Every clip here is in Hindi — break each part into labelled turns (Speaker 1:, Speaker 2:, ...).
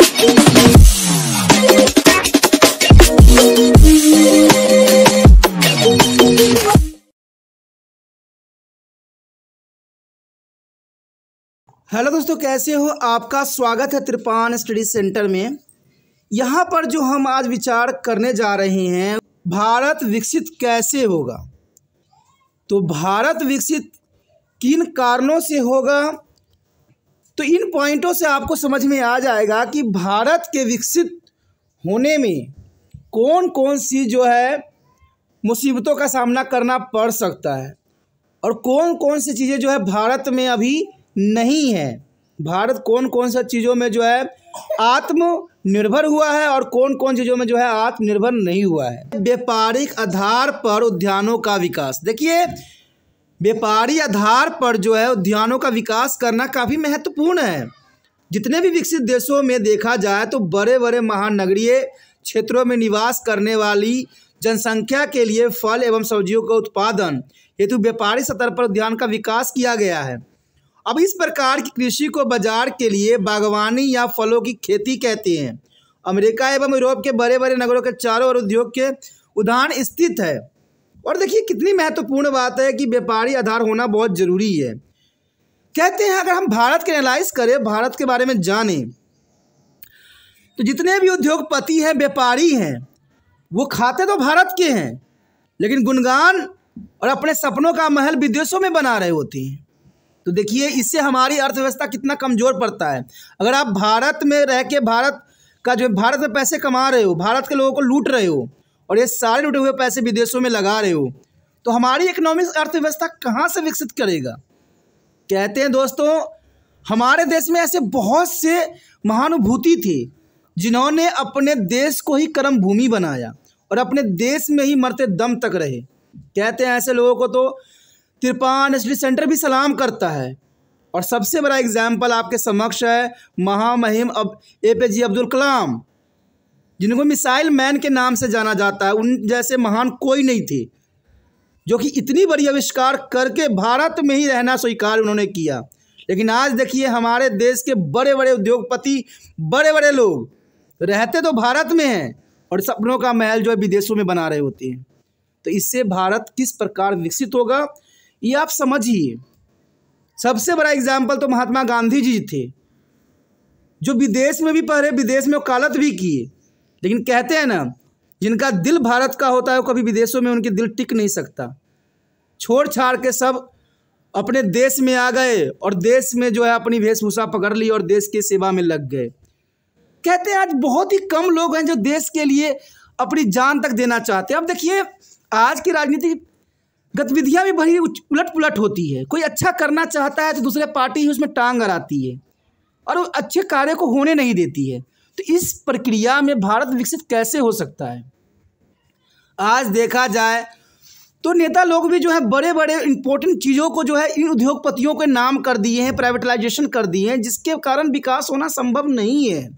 Speaker 1: हेलो दोस्तों कैसे हो आपका स्वागत है त्रिपान स्टडी सेंटर में यहाँ पर जो हम आज विचार करने जा रहे हैं भारत विकसित कैसे होगा तो भारत विकसित किन कारणों से होगा तो इन पॉइंटों से आपको समझ में आ जाएगा कि भारत के विकसित होने में कौन कौन सी जो है मुसीबतों का सामना करना पड़ सकता है और कौन कौन सी चीज़ें जो है भारत में अभी नहीं है भारत कौन कौन सा चीज़ों में जो है आत्मनिर्भर हुआ है और कौन कौन चीज़ों में जो है आत्मनिर्भर नहीं हुआ है व्यापारिक आधार पर उद्यानों का विकास देखिए व्यापारी आधार पर जो है उद्यानों का विकास करना काफ़ी महत्वपूर्ण है जितने भी विकसित देशों में देखा जाए तो बड़े बड़े महानगरीय क्षेत्रों में निवास करने वाली जनसंख्या के लिए फल एवं सब्जियों का उत्पादन हेतु व्यापारी स्तर पर उद्यान का विकास किया गया है अब इस प्रकार की कृषि को बाजार के लिए बागवानी या फलों की खेती कहते हैं अमेरिका एवं यूरोप के बड़े बड़े नगरों के चारों ओर उद्योग के उदाहरण स्थित है और देखिए कितनी महत्वपूर्ण बात है कि व्यापारी आधार होना बहुत ज़रूरी है कहते हैं अगर हम भारत के एनालाइज करें भारत के बारे में जाने तो जितने भी उद्योगपति हैं व्यापारी हैं वो खाते तो भारत के हैं लेकिन गुणगान और अपने सपनों का महल विदेशों में बना रहे होते हैं तो देखिए इससे हमारी अर्थव्यवस्था कितना कमज़ोर पड़ता है अगर आप भारत में रह के भारत का जो भारत में पैसे कमा रहे हो भारत के लोगों को लूट रहे हो और ये सारे लुटे हुए पैसे विदेशों में लगा रहे हो तो हमारी इकोनॉमिक अर्थव्यवस्था कहाँ से विकसित करेगा कहते हैं दोस्तों हमारे देश में ऐसे बहुत से महानुभूति थे जिन्होंने अपने देश को ही कर्म भूमि बनाया और अपने देश में ही मरते दम तक रहे कहते हैं ऐसे लोगों को तो तिरपान स्टडी सेंटर भी सलाम करता है और सबसे बड़ा एग्जाम्पल आपके समक्ष है महामहिम अब ए पी जे अब्दुल कलाम जिनको मिसाइल मैन के नाम से जाना जाता है उन जैसे महान कोई नहीं थे जो कि इतनी बड़ी आविष्कार करके भारत में ही रहना स्वीकार उन्होंने किया लेकिन आज देखिए हमारे देश के बड़े बड़े उद्योगपति बड़े बड़े लोग रहते तो भारत में हैं और सपनों का महल जो है विदेशों में बना रहे होते हैं तो इससे भारत किस प्रकार विकसित होगा ये आप समझिए सबसे बड़ा एग्जाम्पल तो महात्मा गांधी जी थे जो विदेश में भी पढ़े विदेश में वकालत भी किए लेकिन कहते हैं ना जिनका दिल भारत का होता है वो कभी विदेशों में उनके दिल टिक नहीं सकता छोड़ छाड़ के सब अपने देश में आ गए और देश में जो है अपनी वेशभूषा पकड़ ली और देश की सेवा में लग गए कहते हैं आज बहुत ही कम लोग हैं जो देश के लिए अपनी जान तक देना चाहते हैं अब देखिए आज की राजनीतिक गतिविधियां भी बड़ी उलट पुलट होती है कोई अच्छा करना चाहता है तो दूसरे पार्टी ही उसमें टांग आती है और अच्छे कार्य को होने नहीं देती है तो इस प्रक्रिया में भारत विकसित कैसे हो सकता है आज देखा जाए तो नेता लोग भी जो है बड़े बड़े इंपॉर्टेंट चीज़ों को जो है इन उद्योगपतियों के नाम कर दिए हैं प्राइवेटलाइजेशन कर दिए हैं जिसके कारण विकास होना संभव नहीं है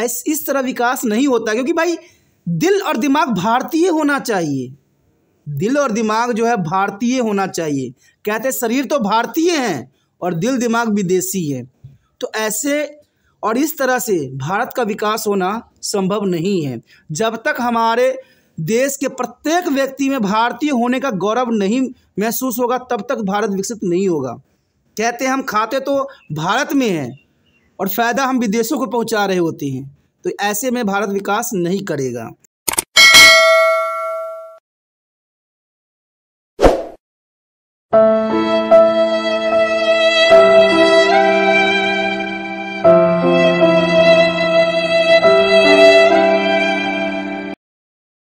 Speaker 1: ऐस इस तरह विकास नहीं होता क्योंकि भाई दिल और दिमाग भारतीय होना चाहिए दिल और दिमाग जो है भारतीय होना चाहिए कहते शरीर तो भारतीय हैं और दिल दिमाग विदेशी है तो ऐसे और इस तरह से भारत का विकास होना संभव नहीं है जब तक हमारे देश के प्रत्येक व्यक्ति में भारतीय होने का गौरव नहीं महसूस होगा तब तक भारत विकसित नहीं होगा कहते हैं हम खाते तो भारत में हैं और फ़ायदा हम विदेशों को पहुंचा रहे होते हैं तो ऐसे में भारत विकास नहीं करेगा